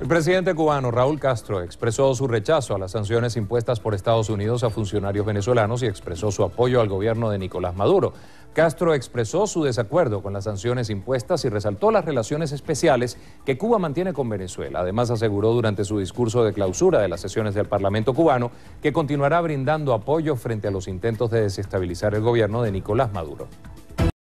El presidente cubano Raúl Castro expresó su rechazo a las sanciones impuestas por Estados Unidos a funcionarios venezolanos y expresó su apoyo al gobierno de Nicolás Maduro. Castro expresó su desacuerdo con las sanciones impuestas y resaltó las relaciones especiales que Cuba mantiene con Venezuela. Además aseguró durante su discurso de clausura de las sesiones del Parlamento cubano que continuará brindando apoyo frente a los intentos de desestabilizar el gobierno de Nicolás Maduro.